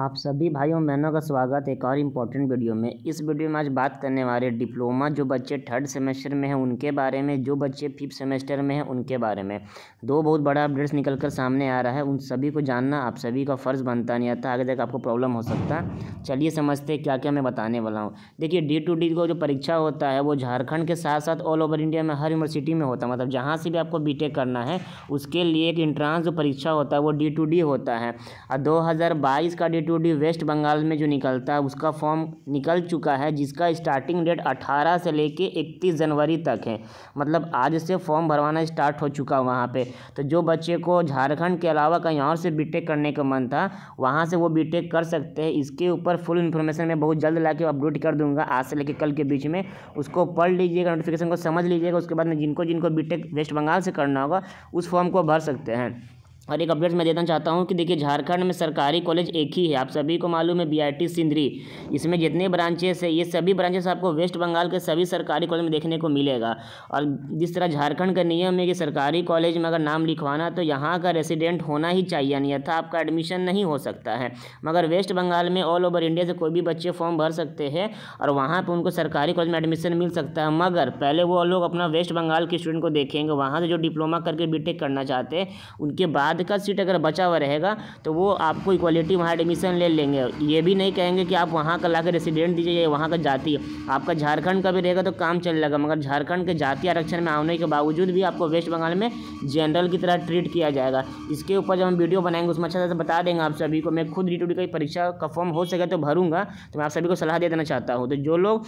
आप सभी भाइयों बहनों का स्वागत है एक और इम्पोर्टेंट वीडियो में इस वीडियो में आज बात करने वाले डिप्लोमा जो बच्चे थर्ड सेमेस्टर में हैं उनके बारे में जो बच्चे फिफ्थ सेमेस्टर में हैं उनके बारे में दो बहुत बड़ा अपडेट्स निकल कर सामने आ रहा है उन सभी को जानना आप सभी का फ़र्ज़ बनता नहीं आता आगे तक आपको प्रॉब्लम हो सकता है चलिए समझते क्या क्या मैं बताने वाला हूँ देखिए डी टू डी को जो परीक्षा होता है वो झारखंड के साथ साथ ऑल ओवर इंडिया में हर यूनिवर्सिटी में होता है मतलब जहाँ से भी आपको बी करना है उसके लिए एक इंट्रांस जो परीक्षा होता है वो डी टू डी होता है और दो का D two D West Bengal में जो निकलता है उसका फॉर्म निकल चुका है जिसका स्टार्टिंग डेट 18 से लेके 31 जनवरी तक है मतलब आज से फॉर्म भरवाना स्टार्ट हो चुका है वहाँ पे तो जो बच्चे को झारखंड के अलावा कहीं और से बी करने का मन था वहाँ से वो बी कर सकते हैं इसके ऊपर फुल इन्फॉर्मेशन मैं बहुत जल्द ला अपडेट कर दूँगा आज से लेकर कल के बीच में उसको पढ़ लीजिएगा नोटिफिकेशन को समझ लीजिएगा उसके बाद में जिनको जिनको बी वेस्ट बंगाल से करना होगा उस फॉर्म को भर सकते हैं और एक अपडेट मैं देना चाहता हूँ कि देखिए झारखंड में सरकारी कॉलेज एक ही है आप सभी को मालूम है बीआईटी सिंदरी इसमें जितने ब्रांचेस है ये सभी ब्रांचेस आपको वेस्ट बंगाल के सभी सरकारी कॉलेज में देखने को मिलेगा और जिस तरह झारखंड का नियम है कि सरकारी कॉलेज में अगर नाम लिखवाना तो यहाँ का रेसिडेंट होना ही चाहिए अन्यथा आपका एडमिशन नहीं हो सकता है मगर वेस्ट बंगाल में ऑल ओवर इंडिया से कोई भी बच्चे फॉर्म भर सकते हैं और वहाँ पर उनको सरकारी कॉलेज में एडमिशन मिल सकता है मगर पहले वो लोग अपना वेस्ट बंगाल के स्टूडेंट को देखेंगे वहाँ से जो डिप्लोमा करके बी करना चाहते हैं उनके बाद का सीट अगर बचा हुआ रहेगा तो वो आपको इक्वालिटी वहाँ एडमिशन ले लेंगे ये भी नहीं कहेंगे कि आप वहाँ का ला रेसिडेंट दीजिए या वहाँ का जाति आपका झारखंड का भी रहेगा तो काम चल लगा मगर झारखंड के जाति आरक्षण में आने के बावजूद भी आपको वेस्ट बंगाल में जनरल की तरह ट्रीट किया जाएगा इसके ऊपर जब हम वीडियो बनाएंगे उसमें अच्छा से बता देंगे आप सभी को मैं खुद रिटूडी की परीक्षा का फॉर्म हो सके तो भरूंगा तो मैं आप सभी को सलाह दे देना चाहता हूँ तो जो लोग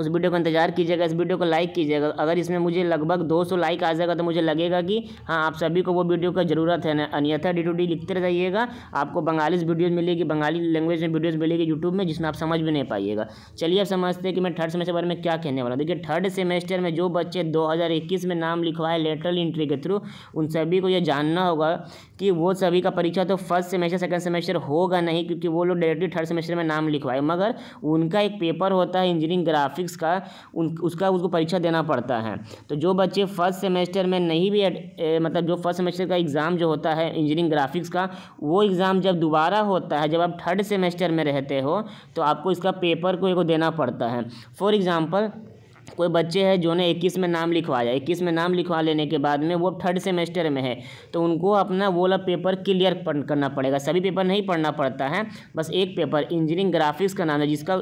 उस वीडियो का इंतजार कीजिएगा इस वीडियो को लाइक कीजिएगा अगर इसमें मुझे लगभग 200 लाइक आ जाएगा तो मुझे लगेगा कि हाँ आप सभी को वो वीडियो का ज़रूरत है ना अन्यथा डी टू डी लिखते रहिएगा आपको बंगाली वीडियोज़ मिलेगी बंगाली लैंग्वेज में वीडियोज़ मिलेगी यूट्यूब में जिसमें आप समझ भी नहीं पाइएगा चलिए आप समझते हैं कि मैं थर्ड सेमेस्टर बारे में क्या कहने वाला देखिए थर्ड सेमेस्टर में जो बच्चे दो में नाम लिखवाए लेटरल इंट्री के थ्रू उन सभी को यह जानना होगा कि वो सभी का परीक्षा तो फर्स्ट सेमेस्टर सेकेंड सेमेस्टर होगा नहीं क्योंकि वो लोग डायरेक्टली थर्ड सेमेस्टर में नाम लिखवाए मगर उनका एक पेपर होता है इंजीनियरिंग ग्राफिक मैट्रिक्स का उन उसका उसको परीक्षा देना पड़ता है तो जो बच्चे फर्स्ट सेमेस्टर में नहीं भी ए, मतलब जो फर्स्ट सेमेस्टर का एग्ज़ाम जो होता है इंजीनियरिंग ग्राफिक्स का वो एग्ज़ाम जब दोबारा होता है जब आप थर्ड सेमेस्टर में रहते हो तो आपको इसका पेपर को एक देना पड़ता है फॉर एग्ज़ाम्पल कोई बच्चे हैं जो ने इक्कीस में नाम लिखवाया इक्कीस में नाम लिखवा लेने के बाद में वो थर्ड सेमेस्टर में है तो उनको अपना वो वाला पेपर क्लियर करना पड़ेगा सभी पेपर नहीं पढ़ना पड़ता है बस एक पेपर इंजीनियरिंग ग्राफिक्स का नाम है जिसका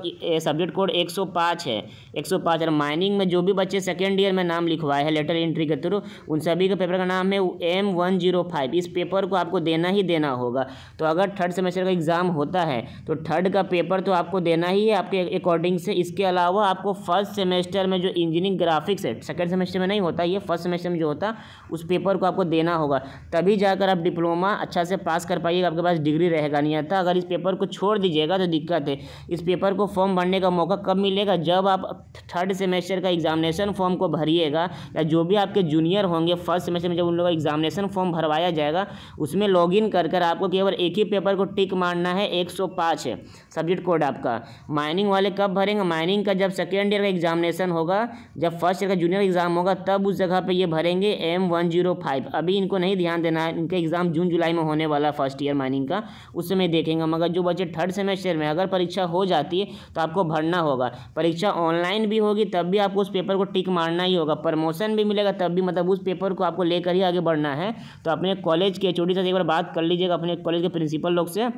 सब्जेक्ट कोड 105 है 105 और माइनिंग में जो भी बच्चे सेकेंड ईयर में नाम लिखवाए हैं लेटर एंट्री के थ्रू उन सभी के पेपर का नाम है एम वन जीरो फाइव इस पेपर को आपको देना ही देना होगा तो अगर थर्ड सेमेस्टर का एग्ज़ाम होता है तो थर्ड का पेपर तो आपको देना ही है आपके अकॉर्डिंग से इसके अलावा आपको फर्स्ट सेमेस्टर में में जो इंजीनियरिंग ग्राफिक्स है सेकेंड सेमेस्टर में नहीं होता ये फर्स्ट सेमेस्टर में जो होता उस पेपर को आपको देना होगा तभी जाकर आप डिप्लोमा अच्छा से पास कर पाइएगा आपके पास डिग्री रहेगा नहीं आता अगर इस पेपर को छोड़ दीजिएगा तो दिक्कत है इस पेपर को फॉर्म भरने का मौका कब मिलेगा जब आप थर्ड सेमेस्टर का एग्जामिनेशन फॉर्म को भरिएगा या जो भी आपके जूनियर होंगे फर्स्ट सेमेस्टर में जब उन लोगों का एग्जामिनेशन फॉर्म भरवाया जाएगा उसमें लॉग इन कर आपको केवल एक ही पेपर को टिक मारना है एक है सब्जेक्ट कोड आपका माइनिंग वाले कब भरेंगे माइनिंग का जब सेकेंड ईयर का एग्जामिनेशन होगा होगा जब फर्स्ट ईयर का जूनियर एग्ज़ाम होगा तब उस जगह पे ये भरेंगे एम वन जीरो फाइव अभी इनको नहीं ध्यान देना है इनका एग्ज़ाम जून जुलाई में होने वाला है फर्स्ट ईयर माइनिंग का उस समय देखेंगे मगर जो बच्चे थर्ड सेमेस्टर में अगर परीक्षा हो जाती है तो आपको भरना होगा परीक्षा ऑनलाइन भी होगी तब भी आपको उस पेपर को टिक मारना ही होगा प्रमोशन भी मिलेगा तब भी मतलब उस पेपर को आपको लेकर ही आगे बढ़ना है तो अपने कॉलेज के एच से एक बार बात कर लीजिएगा अपने कॉलेज के प्रिंसिपल लोग से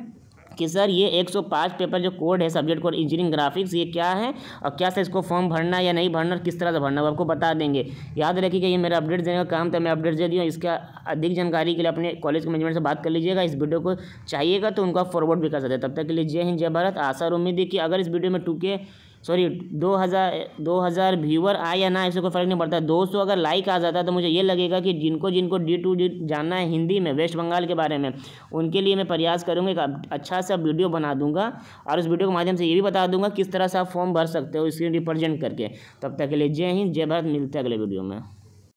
कि सर ये 105 पेपर जो कोड है सब्जेक्ट कोड इंजीनियरिंग ग्राफिक्स ये क्या है और क्या सर इसको फॉर्म भरना या नहीं भरना किस तरह से भरना वो आपको बता देंगे याद रखिएगा ये मेरा अपडेट देने का काम था मैं अपडेट दे दिया इसका अधिक जानकारी के लिए अपने कॉलेज के मैनेजमेंट से बात कर लीजिएगा इस वीडियो को चाहिएगा तो उनका फॉरवर्ड भी कर सकते हैं तब तक के लिए जय हिंद जय भारत आशा और उम्मीद है कि अगर इस वीडियो में टूके सॉरी दो हज़ार दो हज़ार व्यूअर आए या ना इससे कोई फ़र्क नहीं पड़ता दो सौ अगर लाइक आ जाता तो मुझे ये लगेगा कि जिनको जिनको डी टू डी जानना है हिंदी में वेस्ट बंगाल के बारे में उनके लिए मैं प्रयास करूँगा एक अच्छा सा वीडियो बना दूँगा और उस वीडियो के माध्यम से ये भी बता दूँगा किस तरह से आप फॉर्म भर सकते हो स्क्रीन रिप्रेजेंट करके तब तक के लिए जय हिंद जय भारत मिलते हैं अगले वीडियो में